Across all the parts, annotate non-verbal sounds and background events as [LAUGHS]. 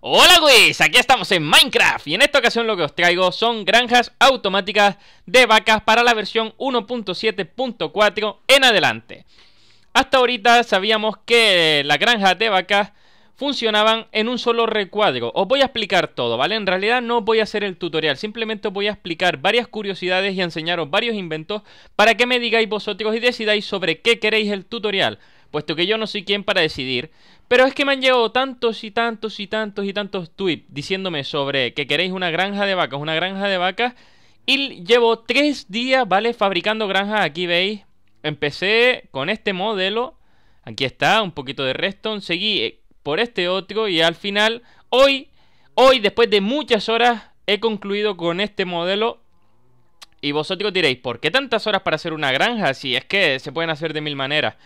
Hola güeyes, aquí estamos en Minecraft y en esta ocasión lo que os traigo son granjas automáticas de vacas para la versión 1.7.4 en adelante. Hasta ahorita sabíamos que las granjas de vacas funcionaban en un solo recuadro. Os voy a explicar todo, ¿vale? En realidad no voy a hacer el tutorial, simplemente os voy a explicar varias curiosidades y enseñaros varios inventos para que me digáis vosotros y decidáis sobre qué queréis el tutorial puesto que yo no soy quien para decidir. Pero es que me han llevado tantos y tantos y tantos y tantos tweets diciéndome sobre que queréis una granja de vacas, una granja de vacas. Y llevo tres días, ¿vale? Fabricando granjas, aquí veis. Empecé con este modelo. Aquí está, un poquito de redstone. Seguí eh, por este otro y al final, hoy, hoy, después de muchas horas, he concluido con este modelo. Y vosotros diréis, ¿por qué tantas horas para hacer una granja? Si es que se pueden hacer de mil maneras.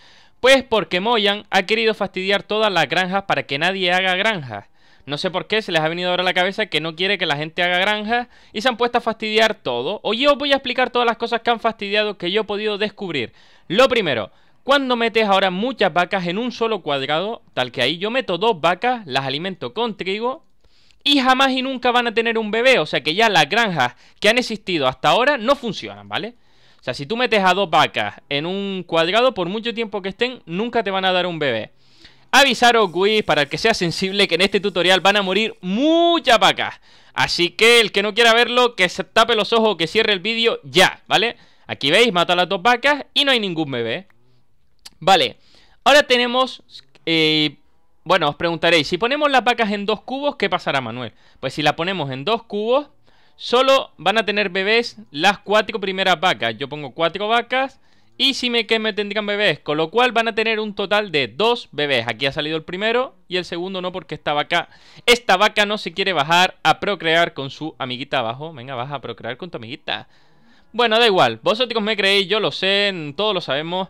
Pues porque Moyan ha querido fastidiar todas las granjas para que nadie haga granjas. No sé por qué se les ha venido ahora a la cabeza que no quiere que la gente haga granjas y se han puesto a fastidiar todo. Hoy os voy a explicar todas las cosas que han fastidiado que yo he podido descubrir. Lo primero, cuando metes ahora muchas vacas en un solo cuadrado, tal que ahí yo meto dos vacas, las alimento con trigo y jamás y nunca van a tener un bebé. O sea que ya las granjas que han existido hasta ahora no funcionan, ¿vale? O sea, si tú metes a dos vacas en un cuadrado, por mucho tiempo que estén, nunca te van a dar un bebé. Avisaros, Wiz, para el que sea sensible, que en este tutorial van a morir muchas vacas. Así que el que no quiera verlo, que se tape los ojos, que cierre el vídeo ya, ¿vale? Aquí veis, mata a las dos vacas y no hay ningún bebé. Vale, ahora tenemos... Eh, bueno, os preguntaréis, si ponemos las vacas en dos cubos, ¿qué pasará, Manuel? Pues si la ponemos en dos cubos, Solo van a tener bebés las cuatro primeras vacas. Yo pongo cuatro vacas y si me que me tendrían bebés, con lo cual van a tener un total de dos bebés. Aquí ha salido el primero y el segundo no porque esta vaca, esta vaca no se quiere bajar a procrear con su amiguita abajo. Venga, baja a procrear con tu amiguita. Bueno, da igual, vosotros me creéis, yo lo sé, todos lo sabemos.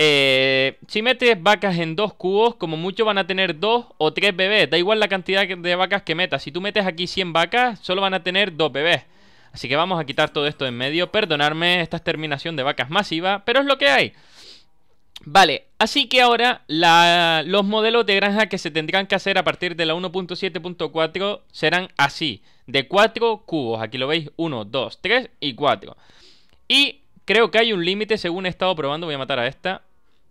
Eh, si metes vacas en dos cubos, como mucho van a tener dos o tres bebés. Da igual la cantidad de vacas que metas. Si tú metes aquí 100 vacas, solo van a tener dos bebés. Así que vamos a quitar todo esto en medio. Perdonarme esta exterminación de vacas masiva, pero es lo que hay. Vale, así que ahora los modelos de granja que se tendrán que hacer a partir de la 1.7.4 serán así. De cuatro cubos. Aquí lo veis. 1, 2, 3 y 4. Y creo que hay un límite según he estado probando. Voy a matar a esta.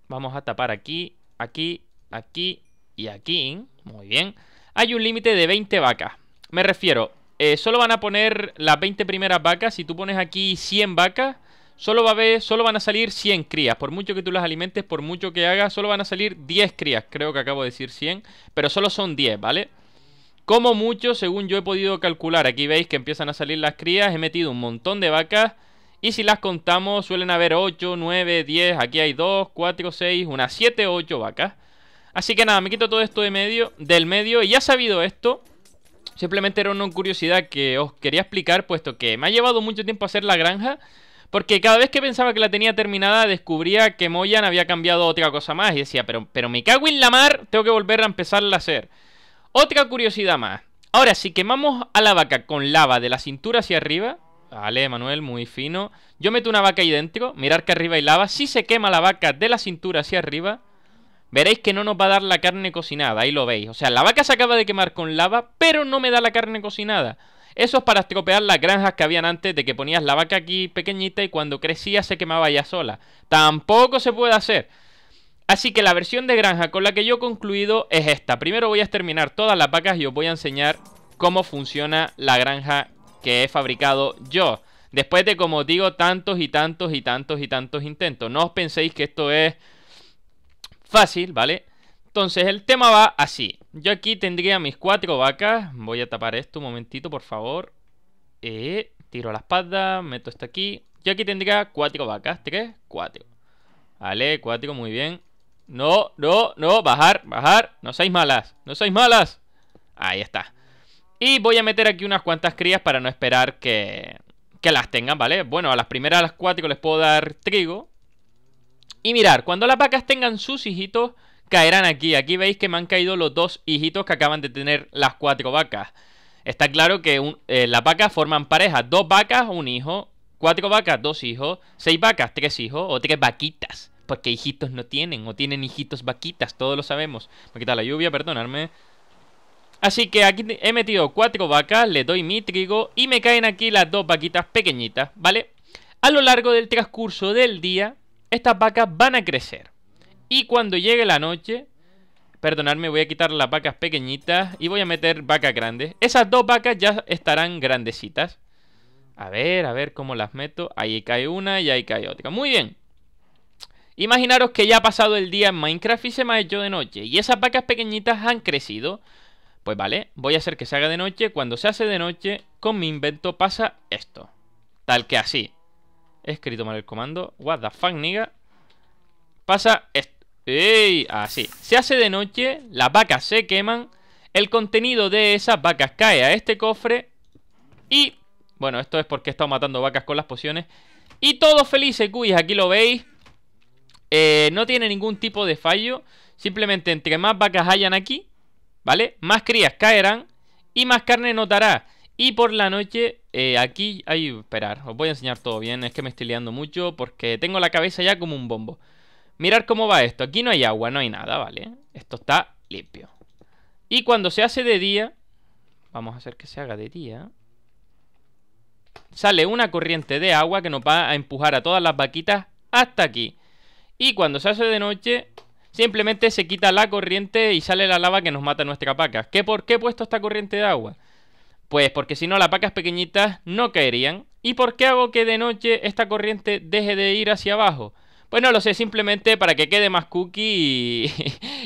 Vamos a tapar aquí, aquí, aquí y aquí. Muy bien. Hay un límite de 20 vacas. Me refiero, eh, solo van a poner las 20 primeras vacas. Si tú pones aquí 100 vacas, solo, va a ver, solo van a salir 100 crías. Por mucho que tú las alimentes, por mucho que hagas, solo van a salir 10 crías. Creo que acabo de decir 100, pero solo son 10, ¿vale? Como mucho, según yo he podido calcular, aquí veis que empiezan a salir las crías, he metido un montón de vacas y si las contamos, suelen haber 8, 9, 10, aquí hay 2, 4, 6, unas 7, 8 vacas. Así que nada, me quito todo esto de medio, del medio y ya sabido esto, simplemente era una curiosidad que os quería explicar, puesto que me ha llevado mucho tiempo hacer la granja, porque cada vez que pensaba que la tenía terminada, descubría que Moyan había cambiado otra cosa más y decía, pero, pero me cago en la mar, tengo que volver a empezarla a hacer. Otra curiosidad más. Ahora, si quemamos a la vaca con lava de la cintura hacia arriba, Vale, Manuel, muy fino. Yo meto una vaca ahí dentro. Mirar que arriba hay lava. Si se quema la vaca de la cintura hacia arriba, veréis que no nos va a dar la carne cocinada. Ahí lo veis. O sea, la vaca se acaba de quemar con lava, pero no me da la carne cocinada. Eso es para estropear las granjas que habían antes de que ponías la vaca aquí pequeñita y cuando crecía se quemaba ya sola. Tampoco se puede hacer. Así que la versión de granja con la que yo he concluido es esta. Primero voy a exterminar todas las vacas y os voy a enseñar cómo funciona la granja que he fabricado yo. Después de, como digo, tantos y tantos y tantos y tantos intentos. No os penséis que esto es fácil, ¿vale? Entonces el tema va así. Yo aquí tendría mis cuatro vacas. Voy a tapar esto un momentito, por favor. Eh, tiro la espada, meto esto aquí. Yo aquí tendría cuatro vacas. Tres, cuatro. Vale, cuatro, muy bien. No, no, no, bajar, bajar. No sois malas, no sois malas. Ahí está. Y voy a meter aquí unas cuantas crías para no esperar que, las tengan, ¿vale? Bueno, a las primeras las cuatro les puedo dar trigo. Y mirar, cuando las vacas tengan sus hijitos, caerán aquí. Aquí veis que me han caído los dos hijitos que acaban de tener las cuatro vacas. Está claro que eh, las vacas forman pareja. Dos vacas, un hijo. Cuatro vacas, dos hijos. Seis vacas, tres hijos. O tres vaquitas. Porque hijitos no tienen. O tienen hijitos vaquitas. Todos lo sabemos. Me quita la lluvia, perdonarme. Así que aquí he metido cuatro vacas, le doy mi trigo y me caen aquí las dos vaquitas pequeñitas, ¿vale? A lo largo del transcurso del día, estas vacas van a crecer. Y cuando llegue la noche, perdonadme, voy a quitar las vacas pequeñitas y voy a meter vacas grandes. Esas dos vacas ya estarán grandecitas. A ver, a ver cómo las meto. Ahí cae una y ahí cae otra. Muy bien. Imaginaros que ya ha pasado el día en Minecraft y se me ha hecho de noche. Y esas vacas pequeñitas han crecido. Pues vale, voy a hacer que se haga de noche. Cuando se hace de noche, con mi invento pasa esto. Tal que así. He escrito mal el comando. What the fuck, nigga. Pasa esto. ¡Ey! Así. Se hace de noche, las vacas se queman, el contenido de esas vacas cae a este cofre y... Bueno, esto es porque he estado matando vacas con las pociones. Y todo feliz, cuyas aquí lo veis. Eh, no tiene ningún tipo de fallo. Simplemente entre más vacas hayan aquí, ¿Vale? Más crías caerán y más carne notará... Y por la noche, eh, aquí, hay esperar, os voy a enseñar todo bien, es que me estoy liando mucho porque tengo la cabeza ya como un bombo. Mirar cómo va esto, aquí no hay agua, no hay nada, ¿vale? Esto está limpio. Y cuando se hace de día, vamos a hacer que se haga de día, sale una corriente de agua que nos va a empujar a todas las vaquitas hasta aquí. Y cuando se hace de noche, Simplemente se quita la corriente y sale la lava que nos mata nuestra paca. ¿Qué por qué he puesto esta corriente de agua? Pues porque si no las pacas pequeñitas no caerían. ¿Y por qué hago que de noche esta corriente deje de ir hacia abajo? Pues no lo sé, simplemente para que quede más cookie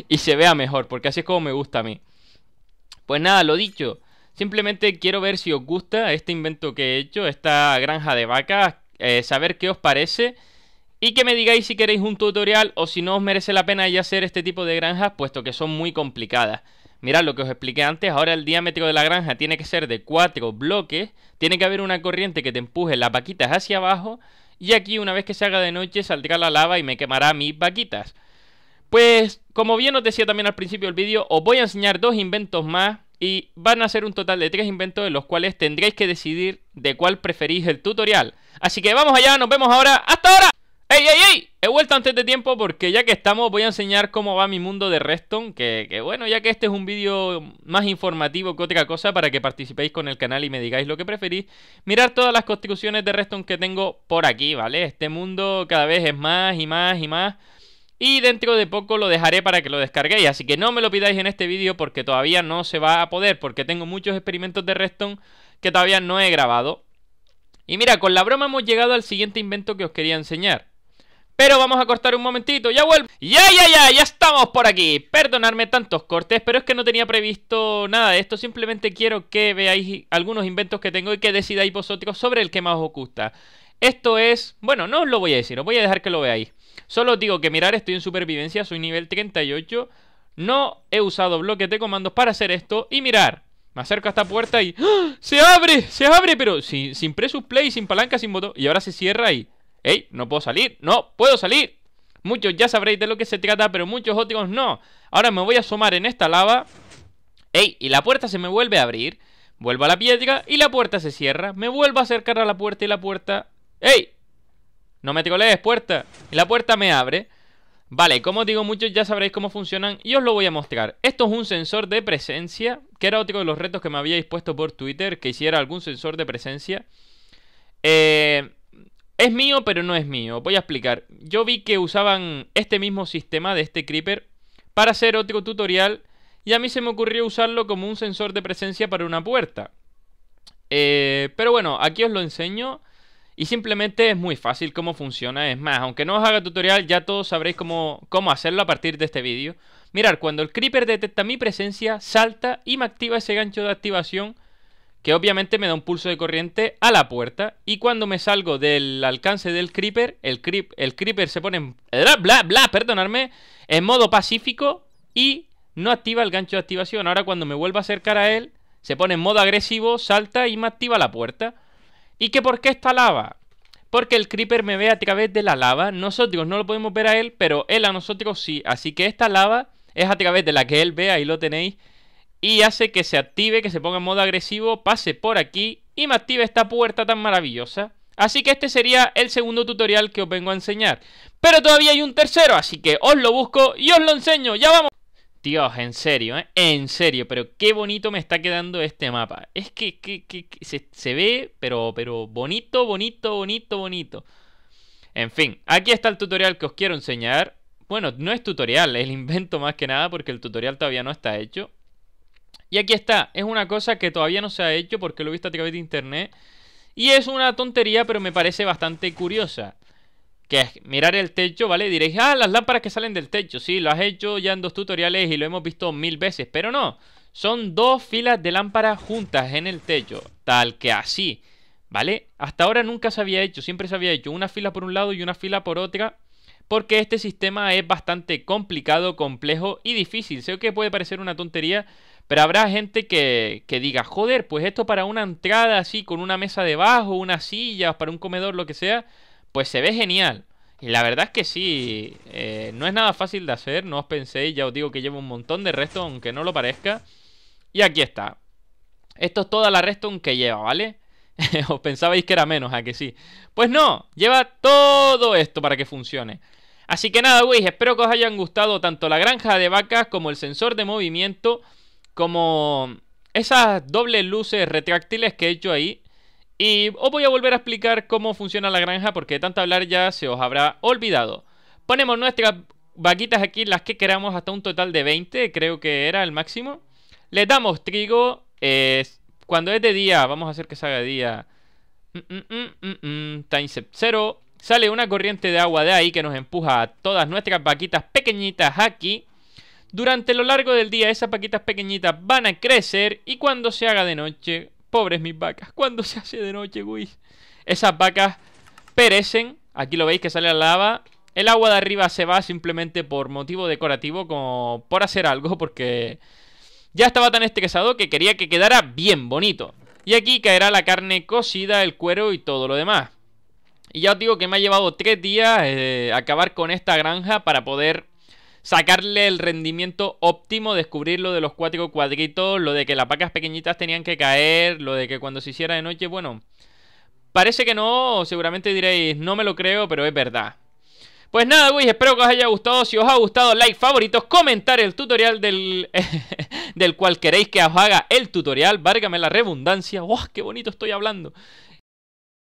y, [LAUGHS] se vea mejor, porque así es como me gusta a mí. Pues nada, lo dicho. Simplemente quiero ver si os gusta este invento que he hecho, esta granja de vacas, eh, saber qué os parece y que me digáis si queréis un tutorial o si no os merece la pena ya hacer este tipo de granjas, puesto que son muy complicadas. Mirad lo que os expliqué antes, ahora el diámetro de la granja tiene que ser de 4 bloques, tiene que haber una corriente que te empuje las vaquitas hacia abajo, y aquí una vez que se haga de noche saldrá la lava y me quemará mis vaquitas. Pues, como bien os decía también al principio del vídeo, os voy a enseñar dos inventos más, y van a ser un total de tres inventos En los cuales tendréis que decidir de cuál preferís el tutorial. Así que vamos allá, nos vemos ahora, ¡hasta ahora! ¡Ey, ey, ey! He vuelto antes de tiempo porque ya que estamos voy a enseñar cómo va mi mundo de Redstone que, bueno, ya que este es un vídeo más informativo que otra cosa para que participéis con el canal y me digáis lo que preferís Mirar todas las construcciones de Redstone que tengo por aquí, ¿vale? Este mundo cada vez es más y más y más y dentro de poco lo dejaré para que lo descarguéis, así que no me lo pidáis en este vídeo porque todavía no se va a poder Porque tengo muchos experimentos de Redstone que todavía no he grabado Y mira, con la broma hemos llegado al siguiente invento que os quería enseñar pero vamos a cortar un momentito, ya vuelvo ¡Ya, ya, ya! ¡Ya estamos por aquí! Perdonadme tantos cortes, pero es que no tenía previsto nada de esto Simplemente quiero que veáis algunos inventos que tengo y que decidáis vosotros sobre el que más os gusta Esto es... bueno, no os lo voy a decir, os voy a dejar que lo veáis Solo os digo que mirar, estoy en supervivencia, soy nivel 38 No he usado bloques de comandos para hacer esto Y mirar, me acerco a esta puerta y... ¡Ah! ¡Se abre! ¡Se abre! Pero sin, sin play, sin palanca, sin botón Y ahora se cierra y... ¡Ey! No puedo salir, no puedo salir. Muchos ya sabréis de lo que se trata, pero muchos otros no. Ahora me voy a asomar en esta lava. ¡Ey! Y la puerta se me vuelve a abrir. Vuelvo a la piedra y la puerta se cierra. Me vuelvo a acercar a la puerta y la puerta... ¡Ey! No me trolees, puerta. Y la puerta me abre. Vale, como digo, muchos ya sabréis cómo funcionan y os lo voy a mostrar. Esto es un sensor de presencia, que era otro de los retos que me habíais puesto por Twitter, que hiciera algún sensor de presencia. Eh, es mío, pero no es mío. Voy a explicar. Yo vi que usaban este mismo sistema de este Creeper para hacer otro tutorial y a mí se me ocurrió usarlo como un sensor de presencia para una puerta. Eh, pero bueno, aquí os lo enseño y simplemente es muy fácil cómo funciona. Es más, aunque no os haga tutorial, ya todos sabréis cómo, cómo hacerlo a partir de este vídeo. Mirar, cuando el Creeper detecta mi presencia, salta y me activa ese gancho de activación que obviamente me da un pulso de corriente a la puerta y cuando me salgo del alcance del creeper, el, el creeper se pone en, bla, bla, perdonarme, en modo pacífico y no activa el gancho de activación. Ahora cuando me vuelvo a acercar a él, se pone en modo agresivo, salta y me activa la puerta. ¿Y qué por qué esta lava? Porque el creeper me ve a través de la lava. Nosotros no lo podemos ver a él, pero él a nosotros sí. Así que esta lava es a través de la que él ve, ahí lo tenéis, y hace que se active, que se ponga en modo agresivo, pase por aquí y me active esta puerta tan maravillosa. Así que este sería el segundo tutorial que os vengo a enseñar. Pero todavía hay un tercero, así que os lo busco y os lo enseño. ¡Ya vamos! Dios, en serio, ¿eh? En serio, pero qué bonito me está quedando este mapa. Es que, se, ve, pero, pero bonito, bonito, bonito, bonito. En fin, aquí está el tutorial que os quiero enseñar. Bueno, no es tutorial, es el invento más que nada porque el tutorial todavía no está hecho. Y aquí está, es una cosa que todavía no se ha hecho porque lo he visto a través de internet. Y es una tontería, pero me parece bastante curiosa. Que es mirar el techo, ¿vale? Diréis, ah, las lámparas que salen del techo. Sí, lo has hecho ya en dos tutoriales y lo hemos visto mil veces, pero no. Son dos filas de lámparas juntas en el techo, tal que así, ¿vale? Hasta ahora nunca se había hecho, siempre se había hecho una fila por un lado y una fila por otra porque este sistema es bastante complicado, complejo y difícil. Sé que puede parecer una tontería, pero habrá gente que, que diga, joder, pues esto para una entrada así, con una mesa debajo, una silla, para un comedor, lo que sea, pues se ve genial. Y la verdad es que sí, eh, no es nada fácil de hacer, no os penséis, ya os digo que llevo un montón de resto, aunque no lo parezca. Y aquí está. Esto es toda la Reston que lleva, ¿vale? [LAUGHS] Os pensabais que era menos, ¿a que sí? Pues no, lleva todo esto para que funcione. Así que nada, güey, espero que os hayan gustado tanto la granja de vacas como el sensor de movimiento como esas dobles luces retráctiles que he hecho ahí. Y os voy a volver a explicar cómo funciona la granja porque tanto hablar ya se os habrá olvidado. Ponemos nuestras vaquitas aquí, las que queramos, hasta un total de 20, creo que era el máximo. Le damos trigo, eh, cuando es de día, vamos a hacer que salga de día. Mm, mm, mm, time set 0. Sale una corriente de agua de ahí que nos empuja a todas nuestras vaquitas pequeñitas aquí. Durante lo largo del día esas paquitas pequeñitas van a crecer y cuando se haga de noche, pobres mis vacas, cuando se hace de noche, güey, esas vacas perecen. Aquí lo veis que sale la lava. El agua de arriba se va simplemente por motivo decorativo, como por hacer algo, [LAUGHS] porque ya estaba tan estresado que quería que quedara bien bonito. Y aquí caerá la carne cocida, el cuero y todo lo demás. Y ya os digo que me ha llevado tres días eh, acabar con esta granja para poder sacarle el rendimiento óptimo, descubrir lo de los cuáticos cuadritos, lo de que las vacas pequeñitas tenían que caer, lo de que cuando se hiciera de noche, bueno, parece que no, seguramente diréis, no me lo creo, pero es verdad. Pues nada, güey, espero que os haya gustado. Si os ha gustado, like, favoritos, comentar el tutorial del, [LAUGHS] del cual queréis que os haga el tutorial. Várgame la redundancia. ¡Wow! ¡Qué bonito estoy hablando!